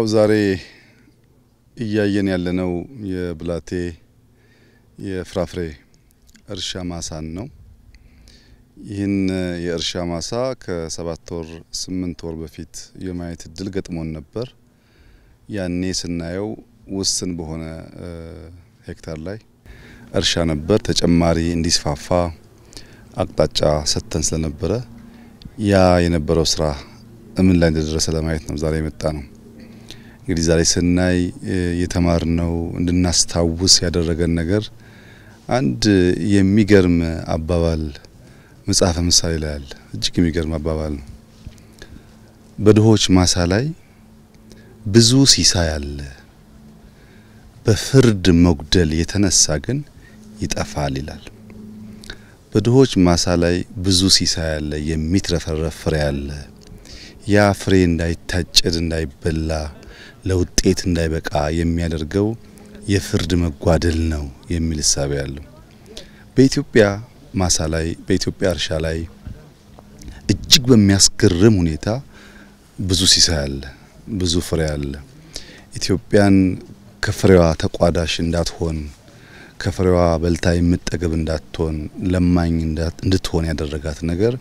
ያው ዛሬ እያየን ያለነው የብላቴ የፍራፍሬ እርሻ ማሳን ነው። ይህን የእርሻ ማሳ ከሰባት ወር ስምንት ወር በፊት የማየት እድል ገጥሞን ነበር። ያኔ ስናየው ውስን በሆነ ሄክታር ላይ እርሻ ነበር። ተጨማሪ እንዲስፋፋ አቅጣጫ ሰጥተን ስለነበረ ያ የነበረው ስራ እምን ላይ እንደደረሰ ለማየት ነው ዛሬ የመጣ ነው። እንግዲህ ዛሬ ስናይ የተማርነው እንድናስታውስ ያደረገን ነገር አንድ የሚገርም አባባል መጽሐፈ ምሳሌ ላይ አለ። እጅግ የሚገርም አባባል ነው። በድሆች ማሳ ላይ ብዙ ሲሳይ አለ፣ በፍርድ መጉደል የተነሳ ግን ይጠፋል ይላል። በድሆች ማሳ ላይ ብዙ ሲሳይ አለ፣ የሚትረፈረፍ ፍሬ አለ። ያ ፍሬ እንዳይታጨድ እንዳይበላ ለውጤት እንዳይበቃ የሚያደርገው የፍርድ መጓደል ነው የሚል እሳቤ ያለው በኢትዮጵያ ማሳ ላይ በኢትዮጵያ እርሻ ላይ እጅግ በሚያስገርም ሁኔታ ብዙ ሲሳይ አለ፣ ብዙ ፍሬ አለ። ኢትዮጵያን ከፍሬዋ ተቋዳሽ እንዳትሆን ከፍሬዋ በልታ የምጠገብ እንዳትሆን ለማኝ እንድትሆን ያደረጋት ነገር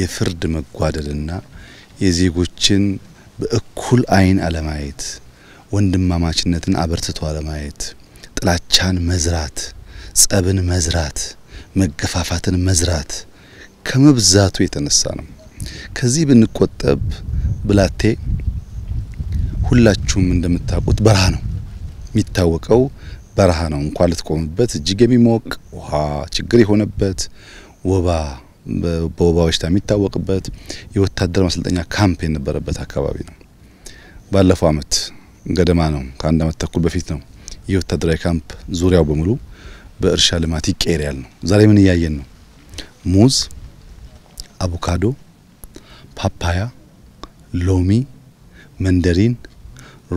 የፍርድ መጓደልና የዜጎችን በእኩል አይን አለማየት፣ ወንድማማችነትን አበርትቶ አለማየት፣ ጥላቻን መዝራት፣ ጸብን መዝራት፣ መገፋፋትን መዝራት ከመብዛቱ የተነሳ ነው። ከዚህ ብንቆጠብ ብላቴ ሁላችሁም እንደምታውቁት በረሃ ነው የሚታወቀው። በረሃ ነው እንኳን ልትቆምበት እጅግ የሚሞቅ ውሃ ችግር የሆነበት ወባ በወባ በሽታ የሚታወቅበት የወታደር ማሰልጠኛ ካምፕ የነበረበት አካባቢ ነው። ባለፈው አመት ገደማ ነው፣ ከአንድ አመት ተኩል በፊት ነው የወታደራዊ ካምፕ ዙሪያው በሙሉ በእርሻ ልማት ይቀየራል ነው። ዛሬ ምን እያየን ነው? ሙዝ፣ አቮካዶ፣ ፓፓያ፣ ሎሚ፣ መንደሪን፣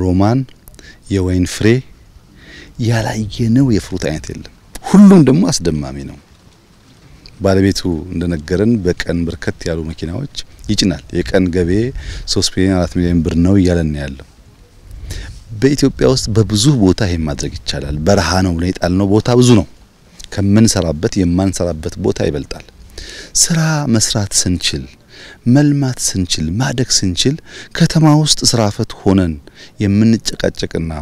ሮማን፣ የወይን ፍሬ ያላየነው የፍሩት አይነት የለም። ሁሉም ደግሞ አስደማሚ ነው። ባለቤቱ እንደነገረን በቀን በርከት ያሉ መኪናዎች ይጭናል። የቀን ገቤ ሶስት ሚሊዮን አራት ሚሊዮን ብር ነው እያለን ያለው። በኢትዮጵያ ውስጥ በብዙ ቦታ ይሄን ማድረግ ይቻላል። በረሃ ነው ብለን የጣልነው ቦታ ብዙ ነው። ከምንሰራበት የማንሰራበት ቦታ ይበልጣል። ስራ መስራት ስንችል መልማት ስንችል ማደግ ስንችል ከተማ ውስጥ ስራ ፈት ሆነን የምንጨቃጨቅና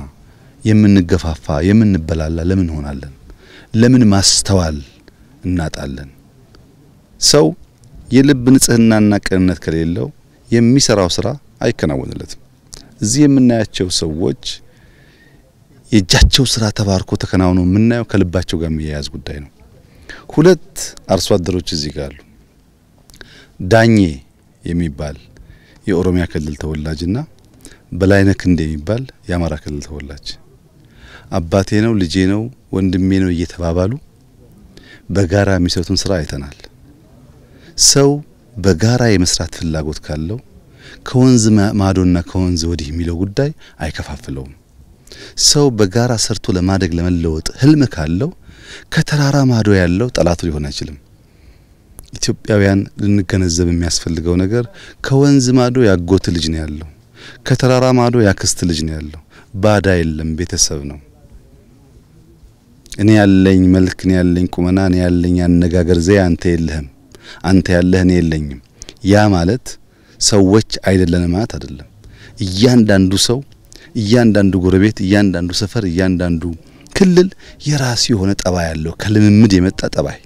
የምንገፋፋ የምንበላላ ለምን ሆናለን? ለምን ማስተዋል እናጣለን? ሰው የልብ ንጽህናና ቅንነት ከሌለው የሚሰራው ስራ አይከናወንለትም። እዚህ የምናያቸው ሰዎች የእጃቸው ስራ ተባርኮ ተከናውኖ የምናየው ከልባቸው ጋር የሚያያዝ ጉዳይ ነው። ሁለት አርሶ አደሮች እዚህ ጋር አሉ። ዳኜ የሚባል የኦሮሚያ ክልል ተወላጅና በላይነህ ክንዴ የሚባል የአማራ ክልል ተወላጅ አባቴ ነው፣ ልጄ ነው፣ ወንድሜ ነው እየተባባሉ በጋራ የሚሰሩትን ስራ አይተናል። ሰው በጋራ የመስራት ፍላጎት ካለው ከወንዝ ማዶና ከወንዝ ወዲህ የሚለው ጉዳይ አይከፋፍለውም። ሰው በጋራ ሰርቶ ለማደግ ለመለወጥ ህልም ካለው ከተራራ ማዶ ያለው ጠላቱ ሊሆን አይችልም። ኢትዮጵያውያን ልንገነዘብ የሚያስፈልገው ነገር ከወንዝ ማዶ ያጎት ልጅ ነው ያለው፣ ከተራራ ማዶ ያክስት ልጅ ነው ያለው። ባዳ የለም፣ ቤተሰብ ነው። እኔ ያለኝ መልክ፣ እኔ ያለኝ ቁመና፣ እኔ ያለኝ አነጋገር ዘዬ አንተ የለህም። አንተ ያለህ እኔ የለኝም። ያ ማለት ሰዎች አይደለንም ማለት አይደለም። እያንዳንዱ ሰው፣ እያንዳንዱ ጎረቤት፣ እያንዳንዱ ሰፈር፣ እያንዳንዱ ክልል የራሱ የሆነ ጠባይ አለው። ከልምምድ የመጣ ጠባይ፣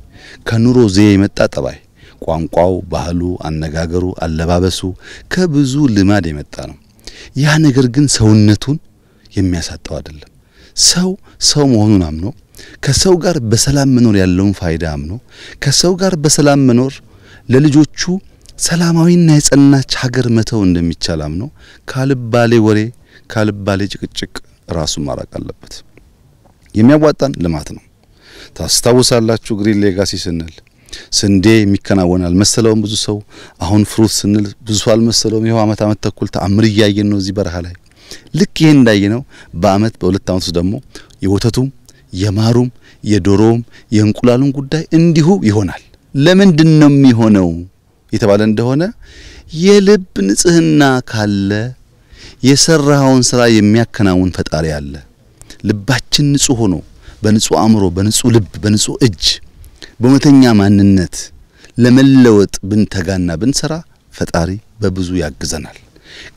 ከኑሮ ዘዬ የመጣ ጠባይ፣ ቋንቋው፣ ባህሉ፣ አነጋገሩ፣ አለባበሱ ከብዙ ልማድ የመጣ ነው። ያ ነገር ግን ሰውነቱን የሚያሳጣው አይደለም። ሰው ሰው መሆኑን አምኖ ከሰው ጋር በሰላም መኖር ያለውን ፋይዳ አምኖ ከሰው ጋር በሰላም መኖር ለልጆቹ ሰላማዊና የጸናች ሀገር መተው እንደሚቻል አምኖ ካልባሌ ወሬ ካልባሌ ጭቅጭቅ ራሱን ማራቅ አለበት። የሚያዋጣን ልማት ነው። ታስታውሳላችሁ ግሪን ሌጋሲ ስንል ስንዴ የሚከናወን አልመሰለውም ብዙ ሰው። አሁን ፍሩት ስንል ብዙ ሰው አልመሰለውም። ይኸው ዓመት አመት ተኩል ተአምር እያየን ነው እዚህ በረሃ ላይ ልክ ይሄን እንዳየ ነው። በአመት በሁለት አመት ውስጥ ደግሞ የወተቱም የማሩም የዶሮውም የእንቁላሉም ጉዳይ እንዲሁ ይሆናል። ለምንድን ነው የሚሆነው የተባለ እንደሆነ የልብ ንጽህና ካለ የሰራኸውን ስራ የሚያከናውን ፈጣሪ አለ። ልባችን ንጹህ ሆኖ በንጹህ አእምሮ፣ በንጹህ ልብ፣ በንጹህ እጅ፣ በእውነተኛ ማንነት ለመለወጥ ብንተጋና ብንሰራ ፈጣሪ በብዙ ያግዘናል።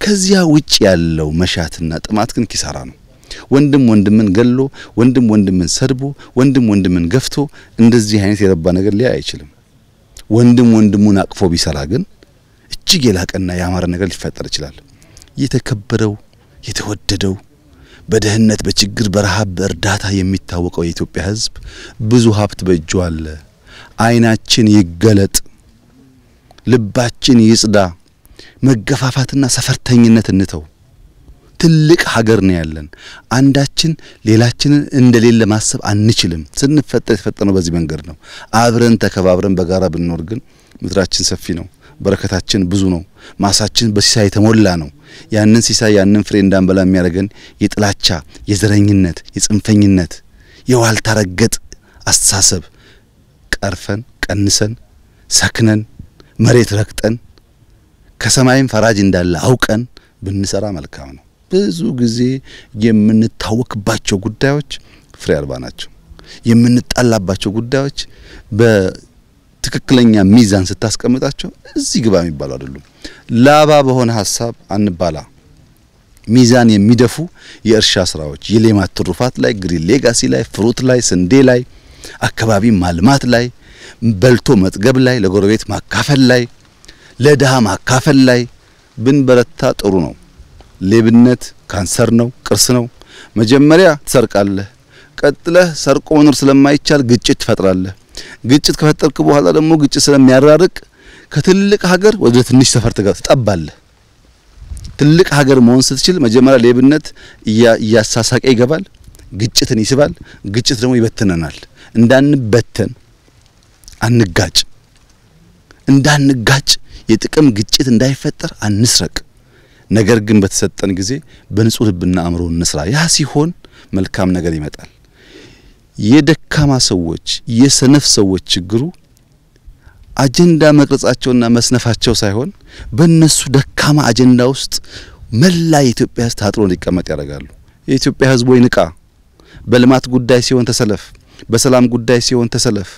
ከዚያ ውጭ ያለው መሻትና ጥማት ግን ኪሳራ ነው። ወንድም ወንድምን ገሎ ወንድም ወንድምን ሰድቦ ወንድም ወንድምን ገፍቶ እንደዚህ አይነት የረባ ነገር ሊያይ አይችልም። ወንድም ወንድሙን አቅፎ ቢሰራ ግን እጅግ የላቀና ያማረ ነገር ሊፈጠር ይችላል። የተከበረው የተወደደው በደህንነት በችግር በረሃብ በእርዳታ የሚታወቀው የኢትዮጵያ ሕዝብ ብዙ ሀብት በእጁ አለ። አይናችን ይገለጥ፣ ልባችን ይጽዳ። መገፋፋትና ሰፈርተኝነት እንተው። ትልቅ ሀገር ነው ያለን። አንዳችን ሌላችንን እንደሌለ ማሰብ አንችልም። ስንፈጠር የተፈጠነው በዚህ መንገድ ነው። አብረን ተከባብረን በጋራ ብንኖር ግን ምድራችን ሰፊ ነው፣ በረከታችን ብዙ ነው፣ ማሳችን በሲሳይ የተሞላ ነው። ያንን ሲሳይ ያንን ፍሬ እንዳንበላ የሚያደርገን የጥላቻ የዘረኝነት፣ የጽንፈኝነት፣ የዋልታ ረገጥ አስተሳሰብ ቀርፈን ቀንሰን ሰክነን መሬት ረግጠን ከሰማይም ፈራጅ እንዳለ አውቀን ብንሰራ መልካም ነው። ብዙ ጊዜ የምንታወክባቸው ጉዳዮች ፍሬ አልባ ናቸው። የምንጣላባቸው ጉዳዮች በትክክለኛ ሚዛን ስታስቀምጣቸው እዚህ ግባ የሚባሉ አይደሉም። ላባ በሆነ ሀሳብ አንባላ። ሚዛን የሚደፉ የእርሻ ስራዎች፣ የሌማት ትሩፋት ላይ፣ ግሪን ሌጋሲ ላይ፣ ፍሩት ላይ፣ ስንዴ ላይ፣ አካባቢ ማልማት ላይ፣ በልቶ መጥገብ ላይ፣ ለጎረቤት ማካፈል ላይ፣ ለድሃ ማካፈል ላይ ብንበረታ ጥሩ ነው። ሌብነት ካንሰር ነው፣ ቅርስ ነው። መጀመሪያ ትሰርቃለህ፣ ቀጥለህ ሰርቆ መኖር ስለማይቻል ግጭት ትፈጥራለህ። ግጭት ከፈጠርክ በኋላ ደግሞ ግጭት ስለሚያራርቅ ከትልቅ ሀገር ወደ ትንሽ ሰፈር ትጠባለህ። ትልቅ ሀገር መሆን ስትችል መጀመሪያ ሌብነት እያሳሳቀ ይገባል፣ ግጭትን ይስባል፣ ግጭት ደግሞ ይበትነናል። እንዳንበተን አንጋጭ፣ እንዳንጋጭ የጥቅም ግጭት እንዳይፈጠር አንስረቅ። ነገር ግን በተሰጠን ጊዜ በንጹህ ልብና አእምሮ እንስራ። ያ ሲሆን መልካም ነገር ይመጣል። የደካማ ሰዎች የሰነፍ ሰዎች ችግሩ አጀንዳ መቅረጻቸውና መስነፋቸው ሳይሆን በእነሱ ደካማ አጀንዳ ውስጥ መላ የኢትዮጵያ ሕዝብ ታጥሮ እንዲቀመጥ ያደርጋሉ። የኢትዮጵያ ሕዝብ ወይ ንቃ፣ በልማት ጉዳይ ሲሆን ተሰለፍ፣ በሰላም ጉዳይ ሲሆን ተሰለፍ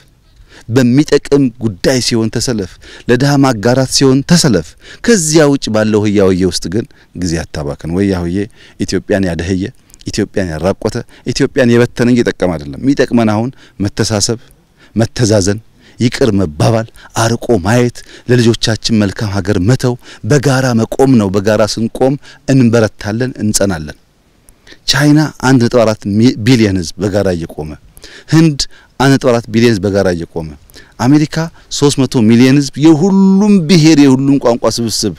በሚጠቅም ጉዳይ ሲሆን ተሰለፍ፣ ለድሃ ማጋራት ሲሆን ተሰለፍ። ከዚያ ውጭ ባለው ህያውዬ ውስጥ ግን ጊዜ አታባክን። ወያውዬ ኢትዮጵያን ያደህየ፣ ኢትዮጵያን ያራቆተ፣ ኢትዮጵያን የበተነ እየጠቀመ አይደለም። የሚጠቅመን አሁን መተሳሰብ፣ መተዛዘን ይቅር መባባል፣ አርቆ ማየት፣ ለልጆቻችን መልካም ሀገር መተው፣ በጋራ መቆም ነው። በጋራ ስንቆም እንበረታለን፣ እንጸናለን። ቻይና 1.4 ቢሊዮን ህዝብ በጋራ እየቆመ ህንድ 1.4 ቢሊዮን ህዝብ በጋራ እየቆመ አሜሪካ 300 ሚሊዮን ህዝብ የሁሉም ብሔር የሁሉም ቋንቋ ስብስብ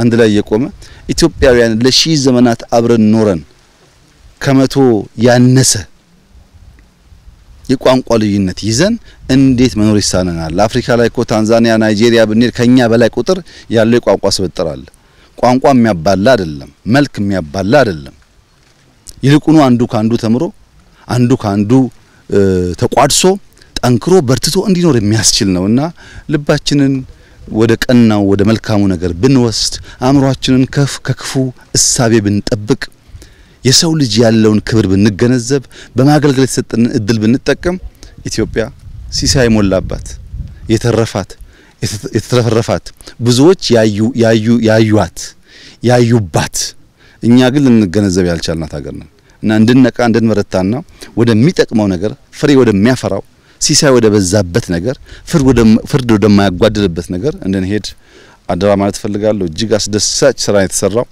አንድ ላይ እየቆመ ኢትዮጵያውያን ለሺ ዘመናት አብረን ኖረን ከመቶ ያነሰ የቋንቋ ልዩነት ይዘን እንዴት መኖር ይሳነናል? አፍሪካ ላይ እኮ ታንዛኒያ፣ ናይጄሪያ ብንሄድ ከኛ በላይ ቁጥር ያለው የቋንቋ ስብጥር አለ። ቋንቋ የሚያባላ አይደለም፣ መልክ የሚያባላ አይደለም። ይልቁኑ አንዱ ከአንዱ ተምሮ አንዱ ከአንዱ ተቋድሶ ጠንክሮ በርትቶ እንዲኖር የሚያስችል ነው እና ልባችንን ወደ ቀናው ወደ መልካሙ ነገር ብንወስድ አእምሯችንን ከፍ ከክፉ እሳቤ ብንጠብቅ የሰው ልጅ ያለውን ክብር ብንገነዘብ በማገልገል የተሰጠንን እድል ብንጠቀም ኢትዮጵያ ሲሳይ ሞላባት የተረፋት የተትረፈረፋት ብዙዎች ያዩ ያዩ ያዩዋት ያዩባት እኛ ግን ልንገነዘብ ያልቻልናት ሀገር ነን። እና እንድንነቃ እንድንበረታና ወደሚጠቅመው ነገር ፍሬ ወደሚያፈራው ሲሳይ ወደ በዛበት ነገር ፍርድ ወደማያጓድልበት ነገር እንድንሄድ አደራ ማለት እፈልጋለሁ። እጅግ አስደሳች ስራ የተሰራው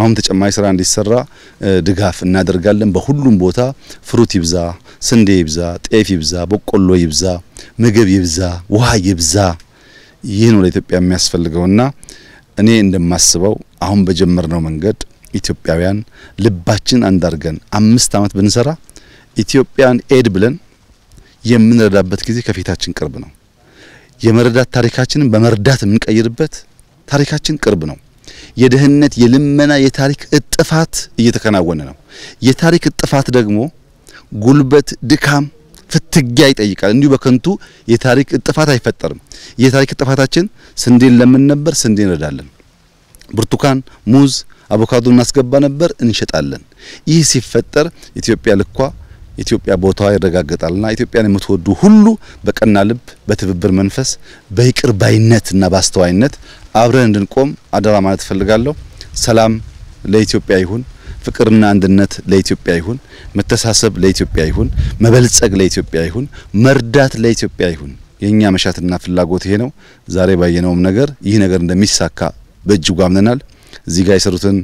አሁን ተጨማሪ ስራ እንዲሰራ ድጋፍ እናደርጋለን። በሁሉም ቦታ ፍሩት ይብዛ፣ ስንዴ ይብዛ፣ ጤፍ ይብዛ፣ በቆሎ ይብዛ፣ ምግብ ይብዛ፣ ውሃ ይብዛ። ይህ ነው ለኢትዮጵያ የሚያስፈልገውና እኔ እንደማስበው አሁን በጀመርነው መንገድ ኢትዮጵያውያን ልባችን አንዳርገን አምስት ዓመት ብንሰራ ኢትዮጵያን ኤድ ብለን የምንረዳበት ጊዜ ከፊታችን ቅርብ ነው። የመረዳት ታሪካችንን በመርዳት የምንቀይርበት ታሪካችን ቅርብ ነው። የደህንነት የልመና የታሪክ እጥፋት እየተከናወነ ነው። የታሪክ እጥፋት ደግሞ ጉልበት፣ ድካም፣ ፍትጊያ ይጠይቃል። እንዲሁ በከንቱ የታሪክ እጥፋት አይፈጠርም። የታሪክ እጥፋታችን ስንዴን ለምን ነበር? ስንዴ እንረዳለን። ብርቱካን፣ ሙዝ፣ አቮካዶ እናስገባ ነበር፣ እንሸጣለን። ይህ ሲፈጠር ኢትዮጵያ ልኳ ኢትዮጵያ ቦታዋ ይረጋገጣልና ኢትዮጵያን የምትወዱ ሁሉ በቀና ልብ በትብብር መንፈስ በይቅር ባይነትና በአስተዋይነት አብረን እንድንቆም አደራ ማለት እፈልጋለሁ። ሰላም ለኢትዮጵያ ይሁን። ፍቅርና አንድነት ለኢትዮጵያ ይሁን። መተሳሰብ ለኢትዮጵያ ይሁን። መበልጸግ ለኢትዮጵያ ይሁን። መርዳት ለኢትዮጵያ ይሁን። የኛ መሻትና ፍላጎት ይሄ ነው። ዛሬ ባየነውም ነገር ይህ ነገር እንደሚሳካ በእጅጉ አምነናል። እዚህ ጋር የሰሩትን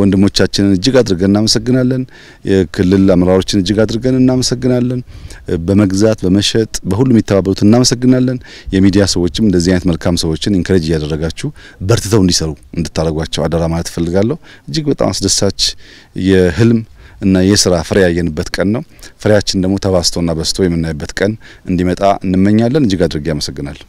ወንድሞቻችንን እጅግ አድርገን እናመሰግናለን። የክልል አመራሮችን እጅግ አድርገን እናመሰግናለን። በመግዛት በመሸጥ በሁሉም የተባበሩት እናመሰግናለን። የሚዲያ ሰዎችም እንደዚህ አይነት መልካም ሰዎችን ኢንከሬጅ እያደረጋችሁ በርትተው እንዲሰሩ እንድታደርጓቸው አደራ ማለት እፈልጋለሁ። እጅግ በጣም አስደሳች የህልም እና የስራ ፍሬ ያየንበት ቀን ነው። ፍሬያችን ደግሞ ተባስቶና በስቶ የምናይበት ቀን እንዲመጣ እንመኛለን። እጅግ አድርጌ አመሰግናለሁ።